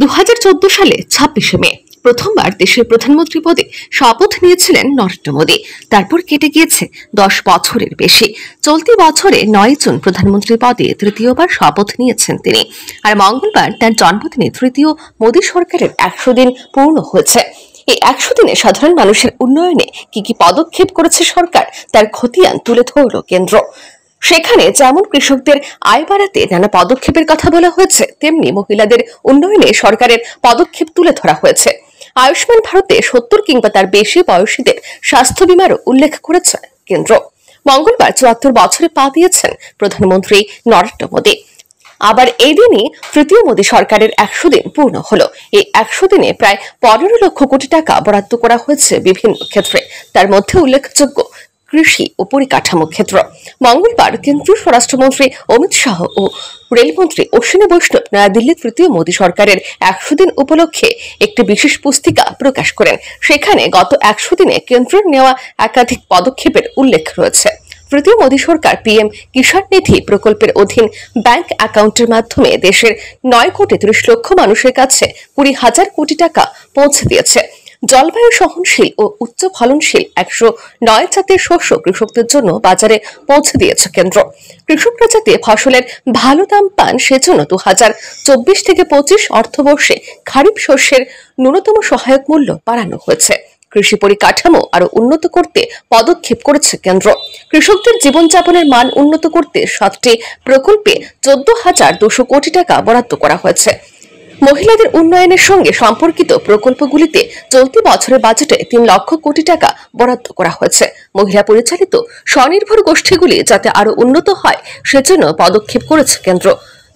দু সালে ছাব্বিশে মে প্রথমবার দেশের প্রধানমন্ত্রী পদে শপথ নিয়েছিলেন নরেন্দ্র মোদী তারপর কেটে গিয়েছে দশ বছরের বেশি চলতি বছরে নয় জুন প্রধানমন্ত্রী পদে তৃতীয়বার শপথ নিয়েছেন তিনি আর মঙ্গলবার তার জন্মদিনে তৃতীয় মোদী সরকারের একশো দিন পূর্ণ হয়েছে এই একশো দিনে সাধারণ মানুষের উন্নয়নে কি কি পদক্ষেপ করেছে সরকার তার খতিয়ান তুলে ধরল কেন্দ্র সেখানে যেমন কৃষকদের আয় বাড়াতে নানা পদক্ষেপের কথা বলা হয়েছে তেমনি মহিলাদের উন্নয়নে সরকারের পদক্ষেপ তুলে ধরা হয়েছে আয়ুষ্মান ভারতে সত্তর কিংবা তার বেশি বয়সীদের স্বাস্থ্য বিমারও উল্লেখ করেছে কেন্দ্র মঙ্গলবার চুয়াত্তর বছরে পা দিয়েছেন প্রধানমন্ত্রী নরেন্দ্র মোদী আবার এই দিনই তৃতীয় মোদী সরকারের একশো দিন পূর্ণ হল এই একশো দিনে প্রায় পনেরো লক্ষ কোটি টাকা বরাদ্দ করা হয়েছে বিভিন্ন ক্ষেত্রে তার মধ্যে উল্লেখযোগ্য কৃষি ও পরিকাঠামো ক্ষেত্র মঙ্গলবার কেন্দ্রীয় স্বরাষ্ট্রমন্ত্রী অমিত শাহ ও রেলমন্ত্রী অশ্বিনী বৈষ্ণব নয়াদিল্লির তৃতীয় মোদী সরকারের একশো দিন উপলক্ষে একটি বিশেষ পুস্তিকা প্রকাশ করেন সেখানে গত একশো দিনে কেন্দ্রের নেওয়া একাধিক পদক্ষেপের উল্লেখ রয়েছে তৃতীয় মোদী সরকার পিএম কিষাণ নিধি প্রকল্পের অধীন ব্যাংক অ্যাকাউন্টের মাধ্যমে দেশের নয় কোটি ত্রিশ লক্ষ মানুষের কাছে কুড়ি হাজার কোটি টাকা পৌঁছে দিয়েছে জলবায়ু সহনশীল ও উচ্চ ফলনশীল একশো নয় জাতের শস্য কৃষকদের জন্য বাজারে পৌঁছে দিয়েছে কেন্দ্র কৃষকরা যাতে ফসলের ভালো দাম পান সেজন্য দু হাজার চব্বিশ থেকে পঁচিশ অর্থবর্ষে খারিফ শস্যের ন্যূনতম সহায়ক মূল্য বাড়ানো হয়েছে কৃষি পরিকাঠামো আরো উন্নত করতে পদক্ষেপ করেছে কেন্দ্র কৃষকদের জীবনযাপনের মান উন্নত করতে সাতটি প্রকল্পে চোদ্দ হাজার দুশো কোটি টাকা বরাদ্দ করা হয়েছে মহিলাদের উন্নয়নের সঙ্গে সম্পর্কিত প্রকল্পগুলিতে চলতি বছরের বাজেটে তিন লক্ষ কোটি টাকা বরাদ্দ করা হয়েছে মহিলা পরিচালিত স্বনির্ভর গোষ্ঠীগুলি যাতে আরও উন্নত হয় সেজন্য পদক্ষেপ করেছে কেন্দ্র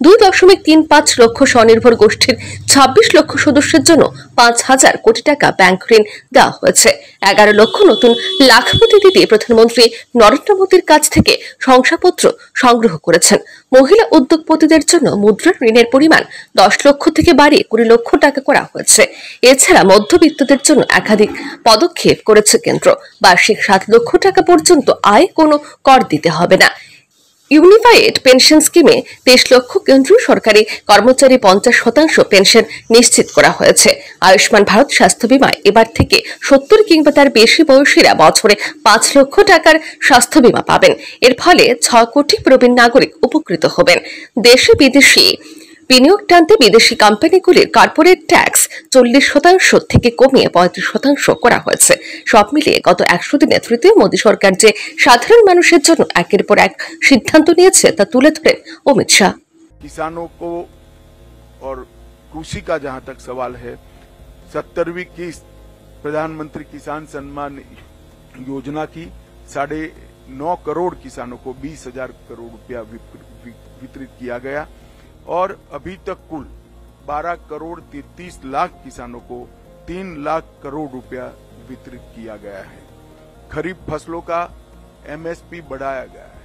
দুই দশমিক তিন পাঁচ লক্ষ স্বনির্ভর গোষ্ঠীর ছাব্বিশ লক্ষ সদস্যের জন্য পাঁচ হাজার কোটি টাকা ব্যাংক ঋণ দেওয়া হয়েছে এগারো লক্ষ নতুন লাখপতি দিদি প্রধানমন্ত্রী নরেন্দ্র মোদীর কাছ থেকে শংসাপত্র সংগ্রহ করেছেন মহিলা উদ্যোগপতিদের জন্য মুদ্রা ঋণের পরিমাণ দশ লক্ষ থেকে বাড়িয়ে কুড়ি লক্ষ টাকা করা হয়েছে এছাড়া মধ্যবিত্তদের জন্য একাধিক পদক্ষেপ করেছে কেন্দ্র বার্ষিক সাত লক্ষ টাকা পর্যন্ত আয় কোনো কর দিতে হবে না ইউনিফাইড পেনশন স্কিমে তেইশ লক্ষ কেন্দ্রীয় সরকারি কর্মচারী পঞ্চাশ শতাংশ পেনশন নিশ্চিত করা হয়েছে আয়ুষ্মান ভারত স্বাস্থ্য বিমায় এবার থেকে সত্তর কিংবা তার বেশি বয়সীরা বছরে পাঁচ লক্ষ টাকার স্বাস্থ্য বিমা পাবেন এর ফলে ছ কোটি প্রবীণ নাগরিক উপকৃত হবেন দেশে বিদেশি বিনিয়োগ টানতে বিদেশি কোম্পানিগুলির কর্পোরেট ট্যাক্স চল্লিশ শতাংশ থেকে কমিয়ে পঁয়ত্রিশ শতাংশ করা হয়েছে সব মিলিয়ে গত একশো দিনে তৃতীয় মোদী সরকার যে সাধারণ মানুষের জন্য একের পর এক সিদ্ধান্ত নিয়েছে তা তুলে ধরে অমিত শাহ किसानों को और कृषि का जहां तक सवाल है सत्तरवीं किस्त प्रधानमंत्री किसान सम्मान योजना की হাজার नौ करोड़ किसानों को बीस और अभी तक कुल 12 करोड़ तैतीस लाख किसानों को 3 लाख करोड़ रुपया वितरित किया गया है खरीफ फसलों का एमएसपी बढ़ाया गया है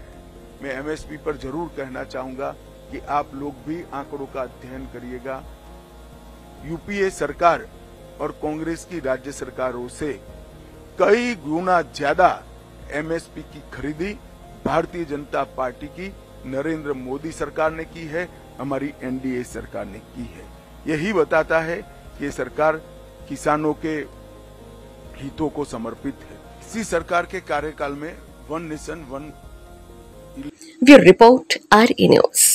मैं एमएसपी पर जरूर कहना चाहूंगा कि आप लोग भी आंकड़ों का अध्ययन करिएगा यूपीए सरकार और कांग्रेस की राज्य सरकारों से कई गुना ज्यादा एमएसपी की खरीदी भारतीय जनता पार्टी की नरेंद्र मोदी सरकार ने की है हमारी एनडीए सरकार ने की है यही बताता है कि सरकार किसानों के हितों को समर्पित है इसी सरकार के कार्यकाल में one nation one bureau report R news